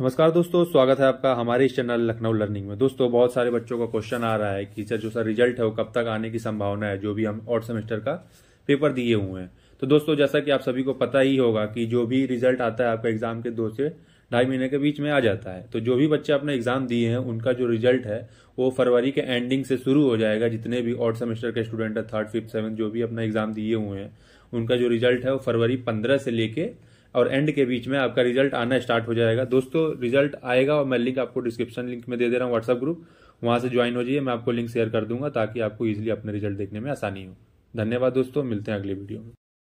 नमस्कार दोस्तों स्वागत है आपका हमारे इस चैनल लखनऊ लर्निंग में दोस्तों बहुत सारे बच्चों का क्वेश्चन आ रहा है कि सर जो सर रिजल्ट है वो कब तक आने की संभावना है जो भी हम और सेमेस्टर का पेपर दिए हुए हैं तो दोस्तों जैसा कि आप सभी को पता ही होगा कि जो भी रिजल्ट आता है आपका एग्जाम के दो से ढाई महीने के बीच में आ जाता है तो जो भी बच्चे अपने एग्जाम दिए हैं उनका जो रिजल्ट है वो फरवरी के एंडिंग से शुरू हो जाएगा जितने भी और सेमेस्टर के स्टूडेंट है थर्ड फिफ्थ सेवन्थ जो भी अपना एग्जाम दिए हुए हैं उनका जो रिजल्ट है वो फरवरी पंद्रह से लेके और एंड के बीच में आपका रिजल्ट आना स्टार्ट हो जाएगा दोस्तों रिजल्ट आएगा और मैं लिंक आपको डिस्क्रिप्शन लिंक में दे दे रहा हूँ व्हाट्सअप ग्रुप वहाँ से ज्वाइन हो जाइए मैं आपको लिंक शेयर कर दूंगा ताकि आपको ईजिली अपने रिजल्ट देखने में आसानी हो धन्यवाद दोस्तों मिलते हैं अगले वीडियो में